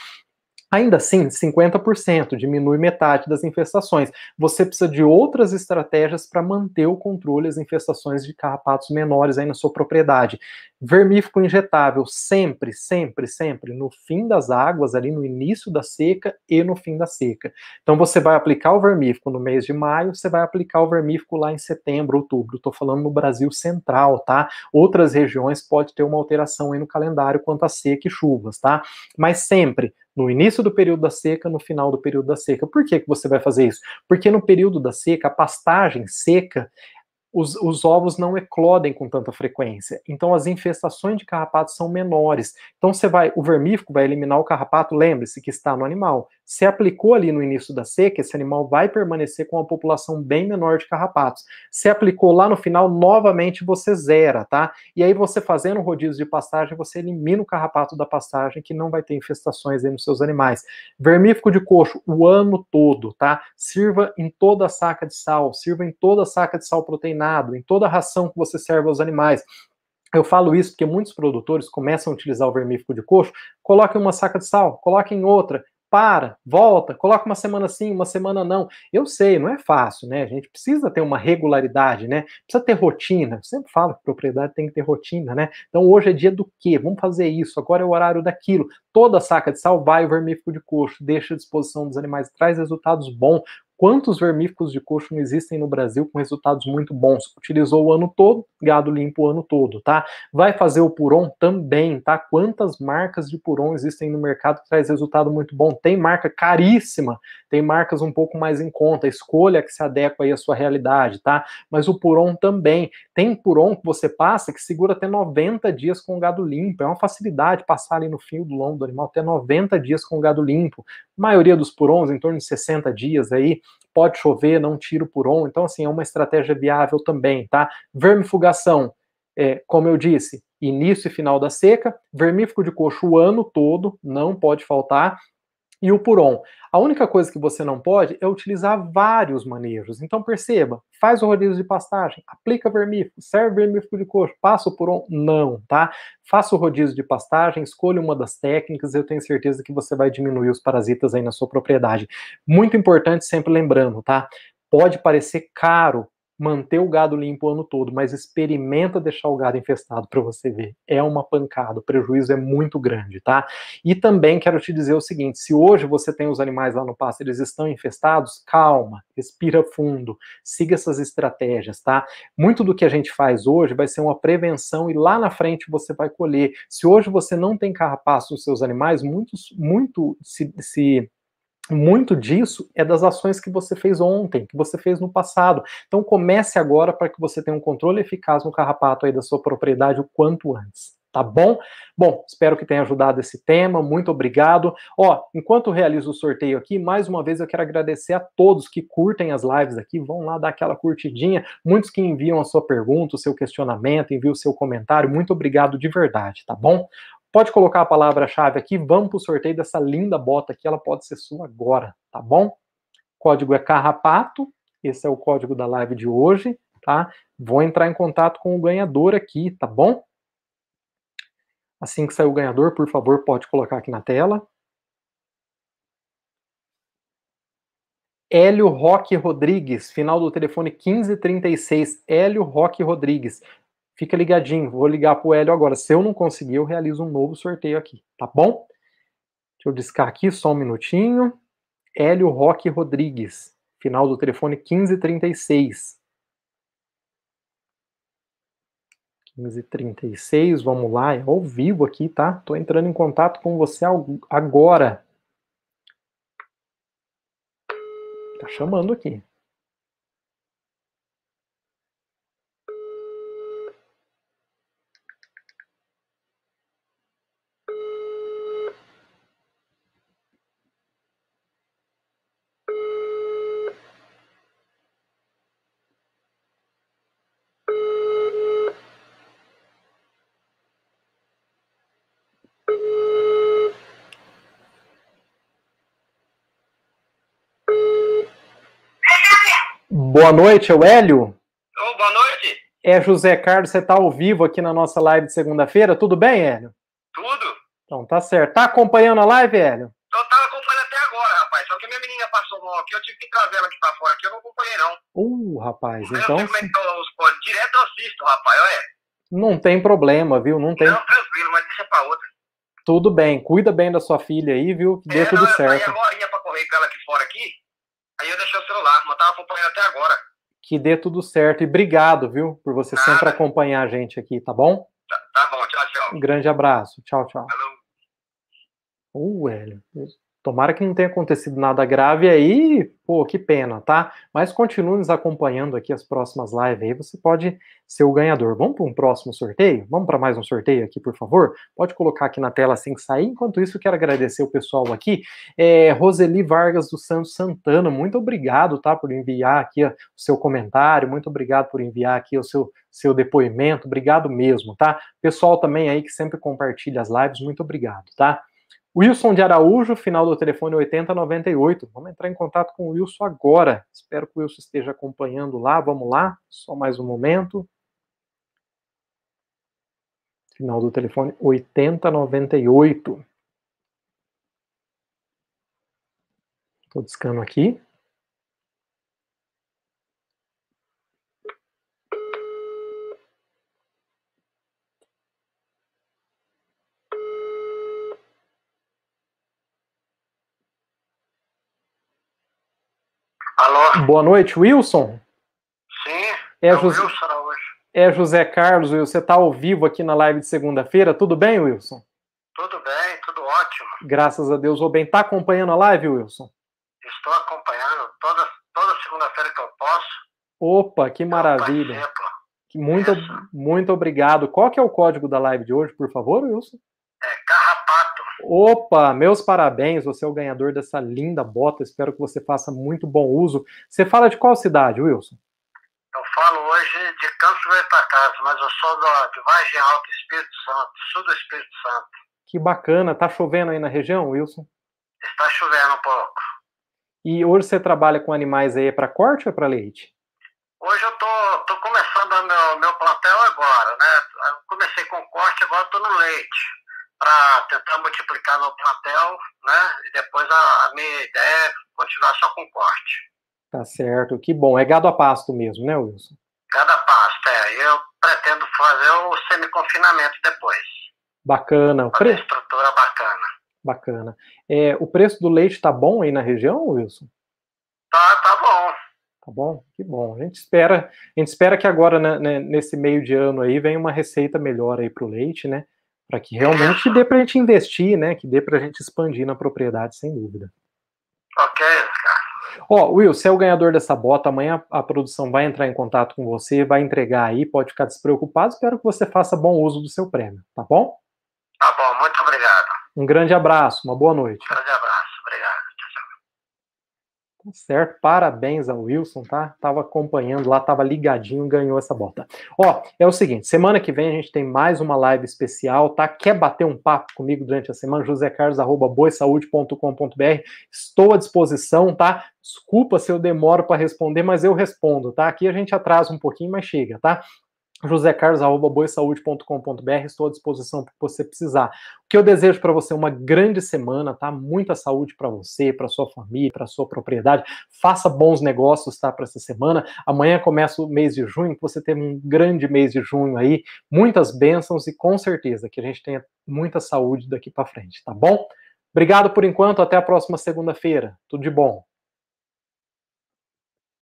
Ainda assim, 50% diminui metade das infestações. Você precisa de outras estratégias para manter o controle das infestações de carrapatos menores aí na sua propriedade vermífico injetável sempre, sempre, sempre no fim das águas, ali no início da seca e no fim da seca. Então você vai aplicar o vermífico no mês de maio, você vai aplicar o vermífico lá em setembro, outubro. Estou falando no Brasil central, tá? Outras regiões pode ter uma alteração aí no calendário quanto a seca e chuvas, tá? Mas sempre no início do período da seca, no final do período da seca. Por que, que você vai fazer isso? Porque no período da seca, a pastagem seca, os, os, ovos não eclodem com tanta frequência. Então, as infestações de carrapatos são menores. Então, você vai, o vermífugo vai eliminar o carrapato, lembre-se que está no animal se aplicou ali no início da seca, esse animal vai permanecer com uma população bem menor de carrapatos. Se aplicou lá no final, novamente você zera, tá? E aí você fazendo rodízio de pastagem, você elimina o carrapato da pastagem, que não vai ter infestações aí nos seus animais. Vermífugo de coxo, o ano todo, tá? Sirva em toda a saca de sal, sirva em toda a saca de sal proteinado, em toda a ração que você serve aos animais. Eu falo isso porque muitos produtores começam a utilizar o vermífugo de coxo, coloquem uma saca de sal, coloquem outra, para, volta, coloca uma semana sim, uma semana não. Eu sei, não é fácil, né? A gente precisa ter uma regularidade, né? Precisa ter rotina. Eu sempre falo que propriedade tem que ter rotina, né? Então hoje é dia do quê? Vamos fazer isso, agora é o horário daquilo. Toda saca de sal vai o vermífico de coxo, deixa à disposição dos animais, traz resultados bons, Quantos vermíficos de coxo não existem no Brasil com resultados muito bons? Utilizou o ano todo, gado limpo o ano todo, tá? Vai fazer o puron também, tá? Quantas marcas de puron existem no mercado que traz resultado muito bom? Tem marca caríssima, tem marcas um pouco mais em conta, escolha que se adequa aí à sua realidade, tá? Mas o puron também. Tem puron que você passa que segura até 90 dias com o gado limpo. É uma facilidade passar ali no fio do longo do animal até 90 dias com o gado limpo. A maioria dos purons em torno de 60 dias aí pode chover, não tiro por on. Então, assim, é uma estratégia viável também, tá? Vermifugação, é, como eu disse, início e final da seca, vermífugo de coxo o ano todo, não pode faltar, e o on. A única coisa que você não pode é utilizar vários manejos. Então perceba, faz o rodízio de pastagem, aplica vermífugo, serve vermífugo de coxo, passa por um. Não, tá? Faça o rodízio de pastagem, escolha uma das técnicas, eu tenho certeza que você vai diminuir os parasitas aí na sua propriedade. Muito importante sempre lembrando, tá? Pode parecer caro manter o gado limpo o ano todo, mas experimenta deixar o gado infestado para você ver. É uma pancada, o prejuízo é muito grande, tá? E também quero te dizer o seguinte: se hoje você tem os animais lá no pasto, eles estão infestados, calma, respira fundo, siga essas estratégias, tá? Muito do que a gente faz hoje vai ser uma prevenção e lá na frente você vai colher. Se hoje você não tem carrapaço nos seus animais, muitos, muito se, se muito disso é das ações que você fez ontem, que você fez no passado. Então comece agora para que você tenha um controle eficaz no carrapato aí da sua propriedade o quanto antes. Tá bom? Bom, espero que tenha ajudado esse tema. Muito obrigado. Ó, enquanto realizo o sorteio aqui, mais uma vez eu quero agradecer a todos que curtem as lives aqui. Vão lá dar aquela curtidinha. Muitos que enviam a sua pergunta, o seu questionamento, enviam o seu comentário. Muito obrigado de verdade, tá bom? Pode colocar a palavra-chave aqui, vamos para o sorteio dessa linda bota aqui, ela pode ser sua agora, tá bom? O código é Carrapato, esse é o código da live de hoje, tá? Vou entrar em contato com o ganhador aqui, tá bom? Assim que sair o ganhador, por favor, pode colocar aqui na tela. Hélio Roque Rodrigues, final do telefone 1536. Hélio Roque Rodrigues. Fica ligadinho, vou ligar pro Hélio agora. Se eu não conseguir, eu realizo um novo sorteio aqui, tá bom? Deixa eu discar aqui só um minutinho. Hélio Roque Rodrigues, final do telefone 1536. 15h36, vamos lá, é ao vivo aqui, tá? Tô entrando em contato com você agora. Tá chamando aqui. Boa noite, é o Hélio? Oh, boa noite. É José Carlos, você está ao vivo aqui na nossa live de segunda-feira. Tudo bem, Hélio? Tudo. Então, tá certo. Tá acompanhando a live, Hélio? Eu tava acompanhando até agora, rapaz. Só que minha menina passou mal aqui, eu tive que trazer ela aqui pra fora, que eu não acompanhei, não. Uh, rapaz, eu então... Eu direto eu assisto, rapaz, olha. Não tem problema, viu? Não tem... Não, tranquilo, mas deixa pra outra. Tudo bem, cuida bem da sua filha aí, viu? É, dê é, tudo não, certo. Eu ia, agora, ia pra correr com ela aqui fora aqui, Aí eu deixei o celular, mas tava acompanhando até agora. Que dê tudo certo e obrigado, viu, por você Nada. sempre acompanhar a gente aqui, tá bom? Tá, tá bom, tchau, tchau. Um grande abraço, tchau, tchau. Falou. Uh, Hélio. Tomara que não tenha acontecido nada grave aí, pô, que pena, tá? Mas continue nos acompanhando aqui as próximas lives aí, você pode ser o ganhador. Vamos para um próximo sorteio? Vamos para mais um sorteio aqui, por favor? Pode colocar aqui na tela assim que sair. Enquanto isso, quero agradecer o pessoal aqui. É, Roseli Vargas do Santos Santana, muito obrigado, tá? Por enviar aqui o seu comentário, muito obrigado por enviar aqui o seu, seu depoimento, obrigado mesmo, tá? Pessoal também aí que sempre compartilha as lives, muito obrigado, tá? Wilson de Araújo, final do telefone 8098. Vamos entrar em contato com o Wilson agora. Espero que o Wilson esteja acompanhando lá. Vamos lá, só mais um momento. Final do telefone 8098. Estou discando aqui. Boa noite, Wilson. Sim, é, é José... Wilson hoje. É José Carlos, Wilson. Você está ao vivo aqui na live de segunda-feira. Tudo bem, Wilson? Tudo bem, tudo ótimo. Graças a Deus. Ô, bem, está acompanhando a live, Wilson? Estou acompanhando toda, toda segunda-feira que eu posso. Opa, que maravilha. Muito, muito obrigado. Qual que é o código da live de hoje, por favor, Wilson? É Carrapato. Opa, meus parabéns, você é o ganhador dessa linda bota. Espero que você faça muito bom uso. Você fala de qual cidade, Wilson? Eu falo hoje de Campos do Itacás, mas eu sou do, de Vargem Alta, Espírito Santo, sul do Espírito Santo. Que bacana. Tá chovendo aí na região, Wilson? Está chovendo um pouco. E hoje você trabalha com animais aí é para corte ou é para leite? Hoje eu tô, tô começando o meu, meu plantel agora, né? Eu comecei com corte, agora estou no leite para tentar multiplicar no plantel, né? E depois a, minha ideia é continuar só com corte. Tá certo, que bom. É gado a pasto mesmo, né, Wilson? Gado a pasto, é. Eu pretendo fazer o semi-confinamento depois. Bacana. O pre... estrutura bacana. Bacana. É, o preço do leite tá bom aí na região, Wilson? Tá, tá bom. Tá bom? Que bom. A gente espera, a gente espera que agora, né, né nesse meio de ano aí, venha uma receita melhor aí para o leite, né? para que realmente dê para a gente investir, né? Que dê para a gente expandir na propriedade, sem dúvida. Ok, Ó, oh, Will, você é o ganhador dessa bota. Amanhã a produção vai entrar em contato com você, vai entregar aí, pode ficar despreocupado. Espero que você faça bom uso do seu prêmio, tá bom? Tá bom, muito obrigado. Um grande abraço, uma boa noite. Certo, parabéns ao Wilson, tá? Tava acompanhando lá, tava ligadinho, ganhou essa bota. Ó, é o seguinte, semana que vem a gente tem mais uma live especial, tá? Quer bater um papo comigo durante a semana? José josecarlos@boisaude.com.br. Estou à disposição, tá? Desculpa se eu demoro para responder, mas eu respondo, tá? Aqui a gente atrasa um pouquinho, mas chega, tá? josecarlos.boisaude.com.br, estou à disposição para você precisar. O que eu desejo para você é uma grande semana, tá? Muita saúde para você, para sua família, para sua propriedade. Faça bons negócios, tá? Para essa semana. Amanhã começa o mês de junho, você tem um grande mês de junho aí. Muitas bênçãos e com certeza que a gente tenha muita saúde daqui para frente, tá bom? Obrigado por enquanto, até a próxima segunda-feira. Tudo de bom.